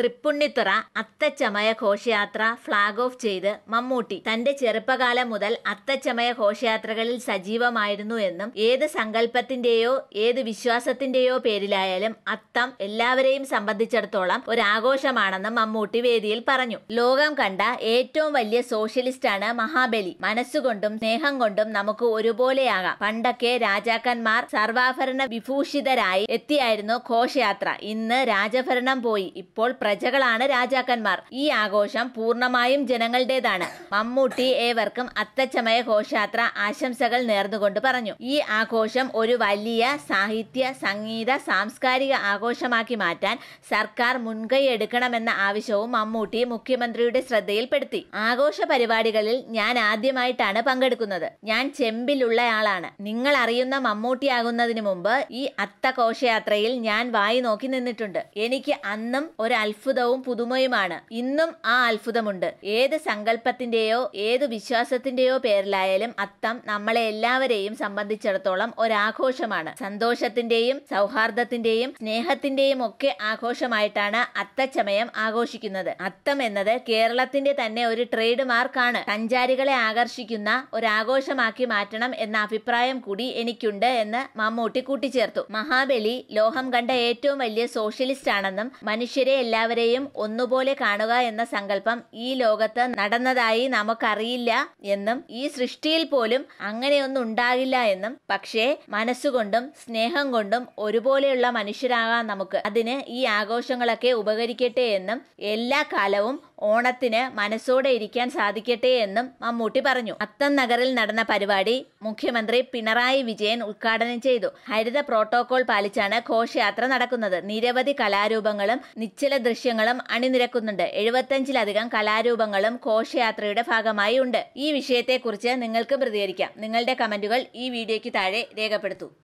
തൃപ്പുണ്ണിത്തുറ അത്തച്ചമയ ഘോഷയാത്ര flag off ചെയ്ത് മമ്മൂട്ടി തന്റെ ചെറുപ്പകാലം മുതൽ അത്തച്ചമയ ഘോഷയാത്രകളിൽ സജീവമായിരുന്നു എന്നും ഏത് സങ്കല്പത്തിന്റെയോ ഏത് വിശ്വാസത്തിന്റെയോ പേരിലായാലും അത്തം എല്ലാവരെയും സംബന്ധിച്ചിടത്തോളം ഒരു ആഘോഷമാണെന്നും മമ്മൂട്ടി വേദിയിൽ പറഞ്ഞു ലോകം കണ്ട ഏറ്റവും വലിയ സോഷ്യലിസ്റ്റാണ് മഹാബലി മനസ്സുകൊണ്ടും സ്നേഹം കൊണ്ടും നമുക്ക് ഒരുപോലെയാകാം പണ്ടൊക്കെ രാജാക്കന്മാർ സർവാഭരണ വിഭൂഷിതരായി എത്തിയായിരുന്നു ഘോഷയാത്ര ഇന്ന് രാജഭരണം പോയി ഇപ്പോൾ പ്രജകളാണ് രാജാക്കന്മാർ ഈ ആഘോഷം പൂർണ്ണമായും ജനങ്ങളുടേതാണ് മമ്മൂട്ടി ഏവർക്കും അത്തച്ചമയ ഘോഷയാത്ര ആശംസകൾ നേർന്നുകൊണ്ട് പറഞ്ഞു ഈ ആഘോഷം ഒരു വലിയ സാഹിത്യ സംഗീത സാംസ്കാരിക ആഘോഷമാക്കി മാറ്റാൻ സർക്കാർ മുൻകൈ എടുക്കണമെന്ന ആവശ്യവും മമ്മൂട്ടി മുഖ്യമന്ത്രിയുടെ ശ്രദ്ധയിൽപ്പെടുത്തി ആഘോഷ പരിപാടികളിൽ ഞാൻ ആദ്യമായിട്ടാണ് പങ്കെടുക്കുന്നത് ഞാൻ ചെമ്പിലുള്ളയാളാണ് നിങ്ങൾ അറിയുന്ന മമ്മൂട്ടിയാകുന്നതിന് മുമ്പ് ഈ അത്ത ഘോഷയാത്രയിൽ ഞാൻ വായി നോക്കി നിന്നിട്ടുണ്ട് എനിക്ക് അന്നും ഒരു അത്ഭുതവും പുതുമയുമാണ് ഇന്നും ആ അത്ഭുതമുണ്ട് ഏത് സങ്കല്പത്തിന്റെയോ ഏത് വിശ്വാസത്തിന്റെയോ പേരിലായാലും അത്തം നമ്മളെ എല്ലാവരെയും സംബന്ധിച്ചിടത്തോളം ഒരാഘോഷമാണ് സന്തോഷത്തിന്റെയും സൗഹാർദ്ദത്തിന്റെയും സ്നേഹത്തിന്റെയും ഒക്കെ ആഘോഷമായിട്ടാണ് അത്തച്ചമയം ആഘോഷിക്കുന്നത് അത്തം എന്നത് കേരളത്തിന്റെ തന്നെ ഒരു ട്രേഡ് മാർക്കാണ് സഞ്ചാരികളെ ആകർഷിക്കുന്ന ഒരാഘോഷമാക്കി മാറ്റണം എന്ന അഭിപ്രായം കൂടി എനിക്കുണ്ട് എന്ന് മമ്മൂട്ടി കൂട്ടിച്ചേർത്തു മഹാബലി ലോഹം കണ്ട ഏറ്റവും വലിയ സോഷ്യലിസ്റ്റ് ആണെന്നും മനുഷ്യരെ എല്ലാ എല്ലാവരെയും ഒന്നുപോലെ കാണുക എന്ന സങ്കല്പം ഈ ലോകത്ത് നടന്നതായി നമുക്കറിയില്ല എന്നും ഈ സൃഷ്ടിയിൽ പോലും അങ്ങനെയൊന്നും ഉണ്ടാകില്ല എന്നും പക്ഷേ മനസ്സുകൊണ്ടും സ്നേഹം കൊണ്ടും ഒരുപോലെയുള്ള മനുഷ്യരാകാം നമുക്ക് അതിന് ഈ ആഘോഷങ്ങളൊക്കെ ഉപകരിക്കട്ടെ എന്നും എല്ലാ കാലവും ഓണത്തിന് മനസ്സോടെ ഇരിക്കാൻ സാധിക്കട്ടെ എന്നും മമ്മൂട്ടി പറഞ്ഞു അത്തം നഗറിൽ നടന്ന പരിപാടി മുഖ്യമന്ത്രി പിണറായി വിജയൻ ഉദ്ഘാടനം ചെയ്തു ഹരിത പ്രോട്ടോകോൾ പാലിച്ചാണ് ഘോഷയാത്ര നടക്കുന്നത് നിരവധി കലാരൂപങ്ങളും നിശ്ചല ദൃശ്യങ്ങളും അണിനിരക്കുന്നുണ്ട് എഴുപത്തഞ്ചിലധികം കലാരൂപങ്ങളും ഘോഷയാത്രയുടെ ഭാഗമായി ഉണ്ട് ഈ വിഷയത്തെക്കുറിച്ച് നിങ്ങൾക്ക് പ്രതികരിക്കാം നിങ്ങളുടെ കമന്റുകൾ ഈ വീഡിയോയ്ക്ക് താഴെ രേഖപ്പെടുത്തൂ